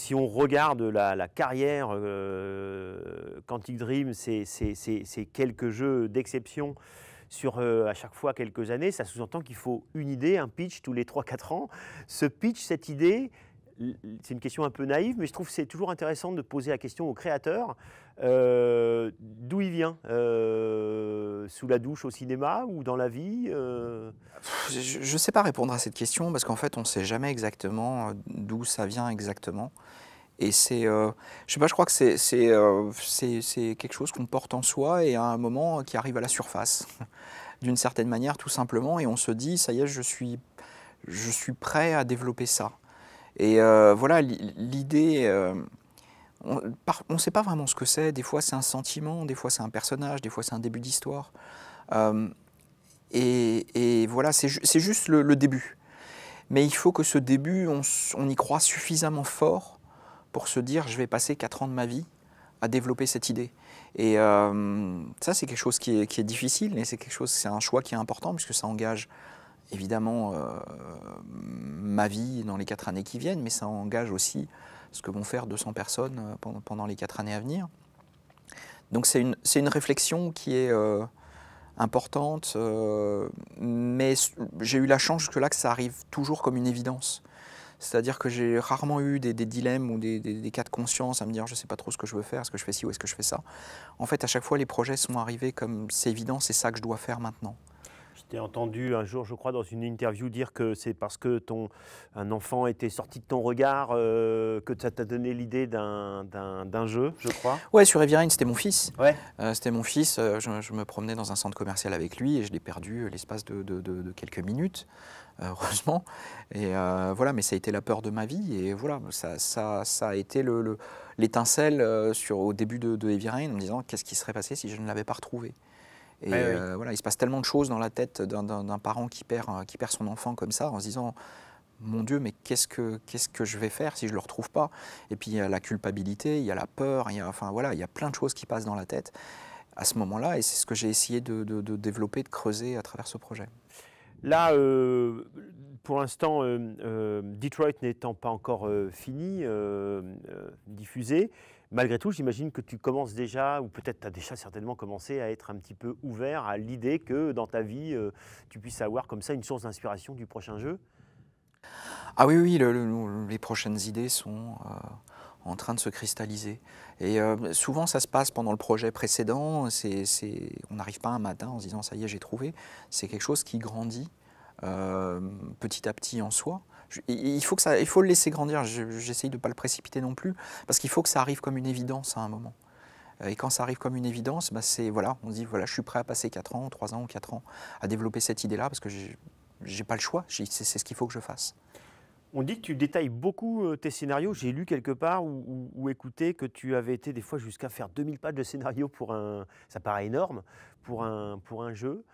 Si on regarde la, carrière euh, Quantic Dream, ces quelques jeux d'exception sur euh, à chaque fois quelques années, ça sous-entend qu'il faut une idée, un pitch tous les 3-4 ans. Ce pitch, cette idée, c'est une question un peu naïve, mais je trouve que c'est toujours intéressant de poser la question au créateur euh, d'où il vient euh, Sous la douche au cinéma ou dans la vie euh Je ne sais pas répondre à cette question parce qu'en fait, on ne sait jamais exactement d'où ça vient exactement. Et c'est, je sais pas, je crois que c'est, c'est quelque chose qu'on porte en soi et à un moment qui arrive à la surface, d'une certaine manière, tout simplement. Et on se dit, ça y est, je suis, je suis prêt à développer ça. Et euh, voilà, l'idée, euh, on ne sait pas vraiment ce que c'est. Des fois, c'est un sentiment, des fois, c'est un personnage, des fois, c'est un début d'histoire. Euh, et, voilà, c'est juste le, début. Mais il faut que ce début, on, y croit suffisamment fort pour se dire, je vais passer quatre ans de ma vie à développer cette idée. Et ça, c'est quelque chose qui est, difficile, mais c'est quelque chose, c'est un choix qui est important, puisque ça engage évidemment euh, ma vie dans les quatre années qui viennent, mais ça engage aussi ce que vont faire 200 personnes euh, pendant, les quatre années à venir. Donc c'est une, réflexion qui est euh, importante, mais j'ai eu la chance jusque-là que ça arrive toujours comme une évidence. C'est-à-dire que j'ai rarement eu des, dilemmes ou des, des, cas de conscience à me dire je ne sais pas trop ce que je veux faire, est-ce que je fais ci ou est-ce que je fais ça. En fait, à chaque fois, les projets sont arrivés comme c'est évident, c'est ça que je dois faire maintenant t'ai entendu un jour, je crois, dans une interview dire que c'est parce que ton, un enfant était sorti de ton regard euh, que ça t'a donné l'idée d'un jeu, je crois. Ouais, sur Evirine, c'était mon fils. Ouais. Euh, c'était mon fils. Euh, je, me promenais dans un centre commercial avec lui et je l'ai perdu l'espace de, de, quelques minutes, heureusement. Et voilà, mais ça a été la peur de ma vie et voilà, ça, a été l'étincelle le, au début de, de en me disant qu'est-ce qui serait passé si je ne l'avais pas retrouvé. Et euh, voilà, il se passe tellement de choses dans la tête d'un parent qui perd, euh, qui perd son enfant comme ça en se disant mon Dieu, mais qu'est-ce que, que je vais faire si je ne le retrouve pas Et puis il y a la culpabilité, il y a la peur, il y a, enfin, voilà, il y a plein de choses qui passent dans la tête à ce moment-là, et c'est ce que j'ai essayé de, développer, de creuser à travers ce projet. Là, euh, pour l'instant, Detroit n'étant pas encore fini, diffusé, Malgré tout, j'imagine que tu commences déjà, ou peut-être tu as déjà certainement commencé à être un petit peu ouvert à l'idée que dans ta vie, euh, tu puisses avoir comme ça une source d'inspiration du prochain jeu Ah oui, oui, les prochaines idées sont euh, en train de se cristalliser. Et euh, souvent, ça se passe pendant le projet précédent. on n'arrive pas un matin en se disant ⁇ ça y est, j'ai trouvé ⁇ C'est quelque chose qui grandit petit à petit en soi il, faut que ça, il faut le laisser grandir. J'essaye de ne pas le précipiter non plus, parce qu'il faut que ça arrive comme une évidence à un moment. Euh, et quand ça arrive comme une évidence, bah c'est voilà, on se dit voilà, je suis prêt à passer 4 ans, 3 ans ou 4 ans à développer cette idée-là parce que j'ai pas le choix, c'est ce qu'il faut que je fasse. On dit que tu détailles beaucoup euh, tes scénarios. J'ai lu quelque part ou, écouté que tu avais été des fois jusqu'à faire 2000 pages de scénario pour un. Ça paraît énorme pour un, pour un jeu.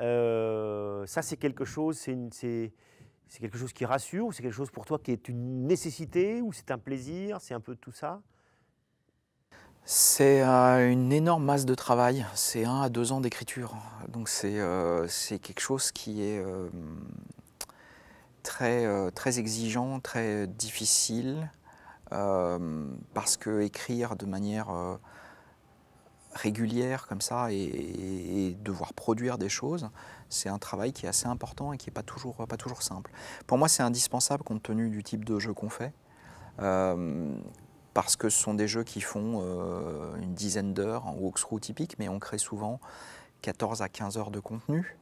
Euh, ça, c'est quelque chose, c'est c'est quelque chose qui rassure ou c'est quelque chose pour toi qui est une nécessité ou c'est un plaisir C'est un peu tout ça c'est euh, une énorme masse de travail, c'est un à deux ans d'écriture. Donc c'est euh, quelque chose qui est euh, très, très exigeant, très difficile, parce que écrire de manière régulière comme ça et, devoir produire des choses, c'est un travail qui est assez important et qui n'est pas toujours, pas toujours simple. Pour moi, c'est indispensable compte tenu du type de jeu qu'on fait, euh, parce que ce sont des jeux qui font euh, une dizaine d'heures en walkthrough typique, mais on crée souvent 14 à 15 heures de contenu,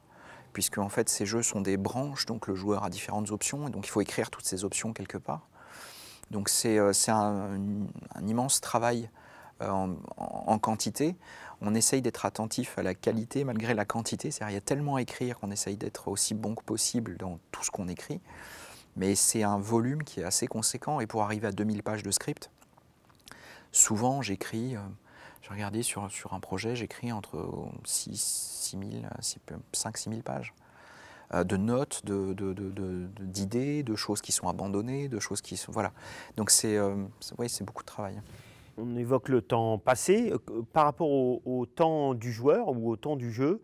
puisque en fait ces jeux sont des branches, donc le joueur a différentes options, et donc il faut écrire toutes ces options quelque part. Donc c'est euh, un, un, immense travail euh, en, quantité. On essaye d'être attentif à la qualité malgré la quantité. C'est-à-dire, il y a tellement à écrire qu'on essaye d'être aussi bon que possible dans tout ce qu'on écrit. Mais c'est un volume qui est assez conséquent. Et pour arriver à 2000 pages de script, souvent j'écris, euh, j'ai regardé sur, un projet, j'écris entre 6, 5 6 pages euh, de notes, d'idées, de, choses qui sont abandonnées, de choses qui sont... Voilà. Donc c'est beaucoup de travail. On évoque le temps passé. Euh, par rapport au, temps du joueur ou au temps du jeu,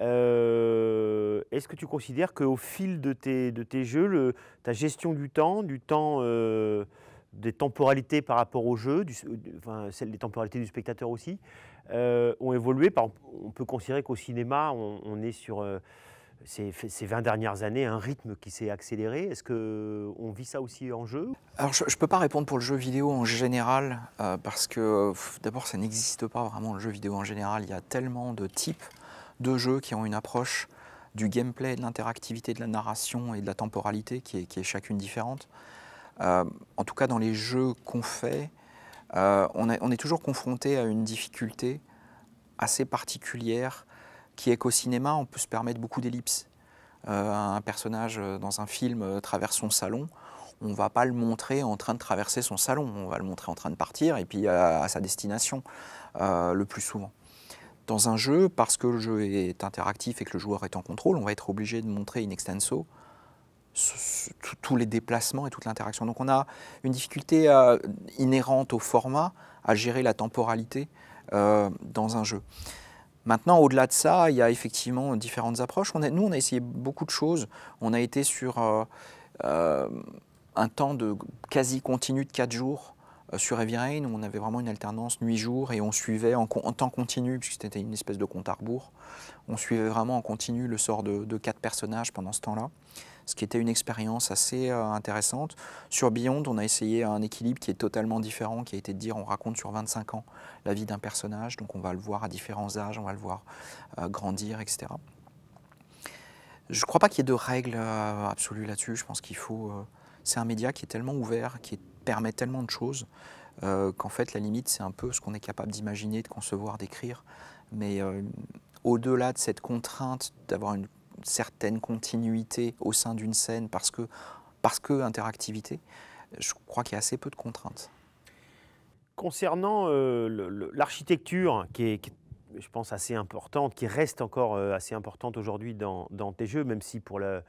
euh, est-ce que tu considères qu'au fil de tes, de tes jeux, ta gestion du temps, du temps euh, des temporalités par rapport au jeu, celle des temporalités du spectateur aussi, ont évolué On peut considérer qu'au cinéma, on, on est sur ces, 20 dernières années, un rythme qui s'est accéléré. Est-ce qu'on vit ça aussi en jeu Alors, je ne peux pas répondre pour le jeu vidéo en général, euh, parce que d'abord, ça n'existe pas vraiment le jeu vidéo en général. Il y a tellement de types de jeux qui ont une approche du gameplay, de l'interactivité, de la narration et de la temporalité qui est, chacune différente. Euh, en tout cas, dans les jeux qu'on fait, euh, on, est toujours confronté à une difficulté assez particulière qui est qu'au cinéma, on peut se permettre beaucoup d'ellipses. Euh, un personnage euh, dans un film euh, traverse son salon, on ne va pas le montrer en train de traverser son salon, on va le montrer en train de partir et puis à, sa destination le plus souvent. Dans un jeu, parce que le jeu est interactif et que le joueur est en contrôle, on va être obligé de montrer in extenso tous les déplacements et toute l'interaction. Donc on a une difficulté inhérente au format à gérer la temporalité dans un jeu. Maintenant, au-delà de ça, il y a effectivement différentes approches. nous, on a essayé beaucoup de choses. On a été sur euh, euh, un temps de quasi continu de 4 jours euh, sur Heavy Rain, où on avait vraiment une alternance nuit-jour et on suivait en, temps continu, puisque c'était une espèce de compte à rebours. On suivait vraiment en continu le sort de, de quatre personnages pendant ce temps-là ce qui était une expérience assez euh, intéressante. Sur Beyond, on a essayé un équilibre qui est totalement différent, qui a été de dire on raconte sur 25 ans la vie d'un personnage, donc on va le voir à différents âges, on va le voir euh, grandir, etc. Je ne crois pas qu'il y ait de règles euh, absolues là-dessus. Je pense qu'il faut. c'est un média qui est tellement ouvert, qui permet tellement de choses, qu'en fait, la limite, c'est un peu ce qu'on est capable d'imaginer, de concevoir, d'écrire. Mais au-delà de cette contrainte d'avoir une certaines continuité au sein d'une scène parce que, parce que interactivité, je crois qu'il y a assez peu de contraintes. Concernant euh, l'architecture, qui est, je pense, assez importante, qui reste encore euh, assez importante aujourd'hui dans, tes jeux, même si pour le,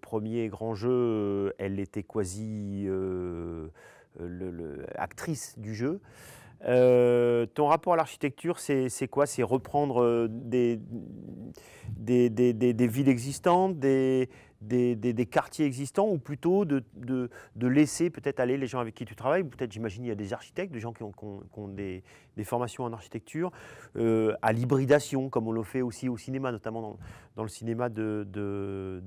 premier grand jeu, euh, elle était quasi l'actrice le, actrice du jeu. Euh, ton rapport à l'architecture, c'est quoi C'est reprendre euh, des des, des, villes existantes, des, des, quartiers existants ou plutôt de, laisser peut-être aller les gens avec qui tu travailles Peut-être, j'imagine, il y a des architectes, des gens qui ont, des, formations en architecture, euh, à l'hybridation, comme on le fait aussi au cinéma, notamment dans, le cinéma de,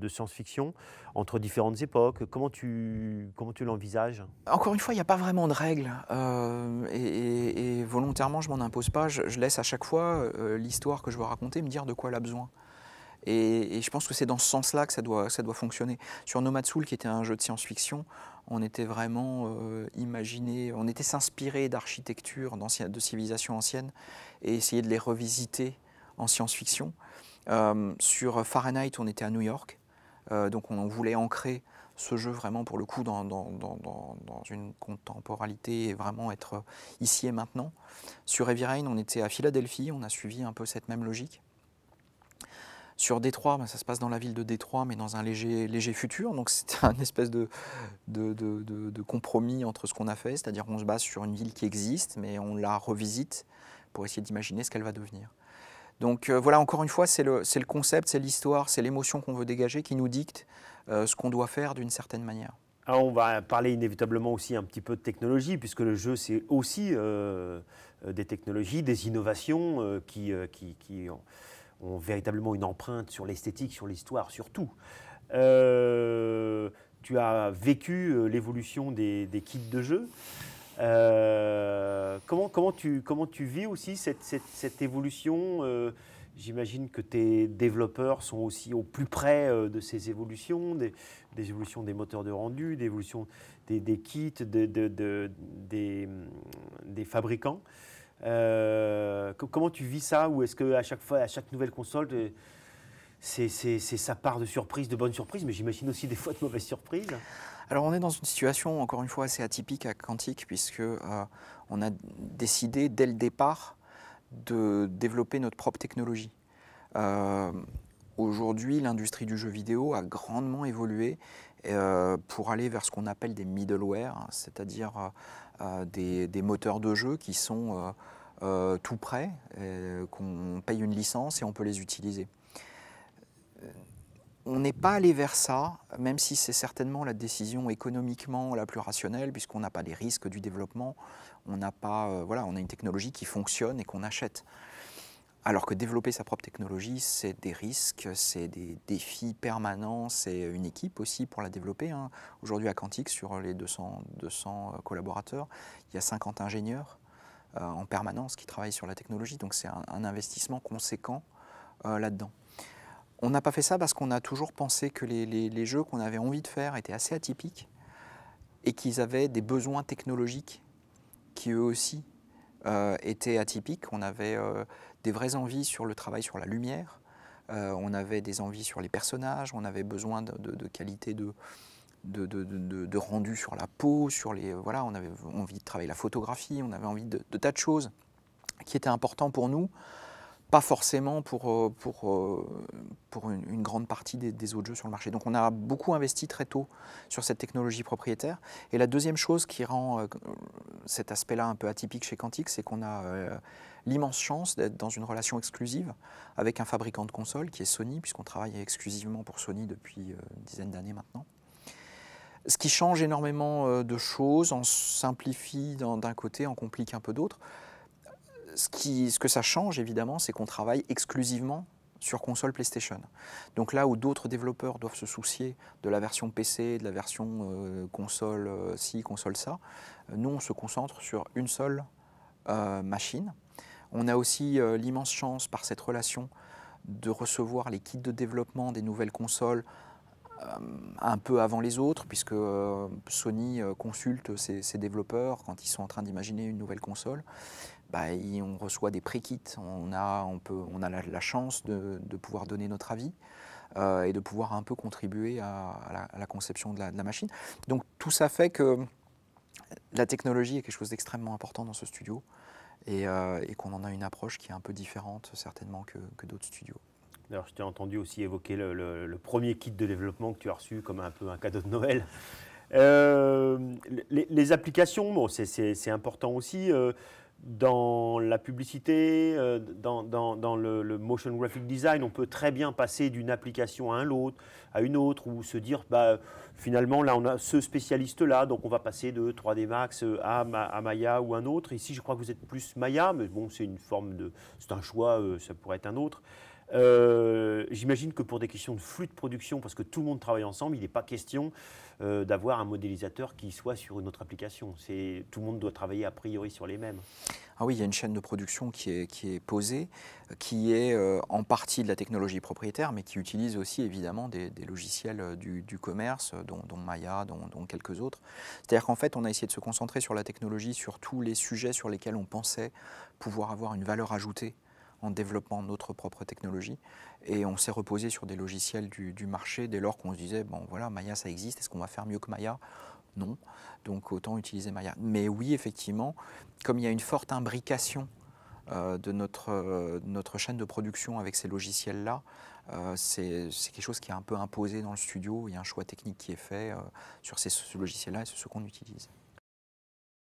science-fiction, entre différentes époques. Comment tu, comment tu l'envisages Encore une fois, il n'y a pas vraiment de règles. Euh, et, volontairement, je m'en impose pas. Je, laisse à chaque fois euh, l'histoire que je veux raconter me dire de quoi elle a besoin. Et, je pense que c'est dans ce sens-là que ça doit, fonctionner. Sur Nomad Soul, qui était un jeu de science-fiction, on était vraiment euh, imaginé, on était s'inspirer d'architecture, de civilisations anciennes, et essayer de les revisiter en science-fiction. Euh, sur Fahrenheit, on était à New York, euh, donc on, voulait ancrer ce jeu vraiment pour le coup dans, une contemporalité et vraiment être ici et maintenant. Sur Heavy Rain, on était à Philadelphie, on a suivi un peu cette même logique. Sur Détroit, ben, ça se passe dans la ville de Détroit, mais dans un léger, léger futur. Donc c'est un espèce de, de, compromis entre ce qu'on a fait, c'est-à-dire on se base sur une ville qui existe, mais on la revisite pour essayer d'imaginer ce qu'elle va devenir. Donc euh, voilà, encore une fois, c'est le, concept, c'est l'histoire, c'est l'émotion qu'on veut dégager qui nous dicte euh, ce qu'on doit faire d'une certaine manière. on va parler inévitablement aussi un petit peu de technologie, puisque le jeu, c'est aussi euh, des technologies, des innovations qui, qui, qui ont véritablement une empreinte sur l'esthétique, sur l'histoire, sur tout. Euh, tu as vécu euh, l'évolution des, kits de jeu. Euh, comment, tu, vis aussi cette, évolution J'imagine que tes développeurs sont aussi au plus près de ces évolutions, des, évolutions des moteurs de rendu, des évolutions des, kits, des, fabricants. Euh, comment tu vis ça Ou est-ce qu'à chaque fois, à chaque nouvelle console, euh, c'est sa part de surprise, de bonne surprise mais j'imagine aussi des fois de mauvaises surprises alors on est dans une situation encore une fois assez atypique à Quantique puisque euh, on a décidé dès le départ de développer notre propre technologie. Aujourd'hui, l'industrie du jeu vidéo a grandement évolué euh, pour aller vers ce qu'on appelle des middleware, hein, c'est-à-dire euh, euh, des, moteurs de jeu qui sont tout prêts, qu'on paye une licence et on peut les utiliser. On n'est pas allé vers ça, même si c'est certainement la décision économiquement la plus rationnelle, puisqu'on n'a pas les risques du développement, on on a une technologie qui fonctionne et qu'on achète. Alors que développer sa propre technologie, c'est des risques, c'est des défis permanents, c'est une équipe aussi pour la développer. Hein. Aujourd'hui à Quantique, sur les 200, euh, collaborateurs, il y a 50 ingénieurs euh, en permanence qui travaillent sur la technologie. Donc c'est un, investissement conséquent euh, là-dedans. On n'a pas fait ça parce qu'on a toujours pensé que les jeux qu'on avait envie de faire étaient assez atypiques et qu'ils avaient des besoins technologiques qui eux aussi euh, était atypique. On avait euh, des vraies envies sur le travail sur la lumière, euh, on avait des envies sur les personnages, on avait besoin de, qualité de, de, rendu sur la peau, sur les voilà, on avait envie de travailler la photographie, on avait envie de, tas de choses qui étaient importantes pour nous pas forcément pour, euh, pour, euh, pour une, grande partie des, autres jeux sur le marché. Donc on a beaucoup investi très tôt sur cette technologie propriétaire. Et la deuxième chose qui rend euh, cet aspect-là un peu atypique chez Quantic, c'est qu'on a l'immense chance d'être dans une relation exclusive avec un fabricant de consoles qui est Sony, puisqu'on travaille exclusivement pour Sony depuis une dizaine d'années maintenant. Ce qui change énormément de choses, en simplifie d'un côté, en complique un peu d'autre ce, que ça change évidemment, c'est qu'on travaille exclusivement sur console PlayStation. Donc là où d'autres développeurs doivent se soucier de la version PC, de la version euh, console euh, ci, console ça, euh, nous on se concentre sur une seule machine. On a aussi l'immense chance par cette relation de recevoir les kits de développement des nouvelles consoles un peu avant les autres, puisque Sony consulte ses développeurs quand ils sont en train d'imaginer une nouvelle console. Bah, on reçoit des pré-kits, on a, la, chance de, pouvoir donner notre avis euh, et de pouvoir un peu contribuer à, la, conception de la, machine. Donc tout ça fait que la technologie est quelque chose d'extrêmement important dans ce studio et, euh, qu'on en a une approche qui est un peu différente certainement que, d'autres studios. Alors je t'ai entendu aussi évoquer le, premier kit de développement que tu as reçu comme un peu un cadeau de Noël. Euh, les, applications, bon, c'est important aussi dans la publicité, euh, dans, dans, le, motion graphic design, on peut très bien passer d'une application à, un autre, à une autre, ou se dire, bah, finalement, là, on a ce spécialiste-là, donc on va passer de 3D Max euh, à, à, Maya ou un autre. Ici, je crois que vous êtes plus Maya, mais bon, c'est une forme de... C'est un choix, euh, ça pourrait être un autre. Euh, j'imagine que pour des questions de flux de production, parce que tout le monde travaille ensemble, il n'est pas question euh, d'avoir un modélisateur qui soit sur une autre application. Tout le monde doit travailler a priori sur les mêmes. Ah oui, il y a une chaîne de production qui est, qui est posée, euh, qui est en partie de la technologie propriétaire, mais qui utilise aussi évidemment des, logiciels du, commerce, dont, dont, Maya, dont quelques autres. C'est-à-dire qu'en fait, on a essayé de se concentrer sur la technologie, sur tous les sujets sur lesquels on pensait pouvoir avoir une valeur ajoutée en développant notre propre technologie. Et on s'est reposé sur des logiciels du, marché dès lors qu'on se disait, bon voilà, Maya ça existe, est-ce qu'on va faire mieux que Maya Non, donc autant utiliser Maya. Mais oui, effectivement, comme il y a une forte imbrication euh, de notre, euh, notre chaîne de production avec ces logiciels-là, euh, c'est quelque chose qui est un peu imposé dans le studio. Il y a un choix technique qui est fait sur ces, logiciels là et c'est ce qu'on utilise.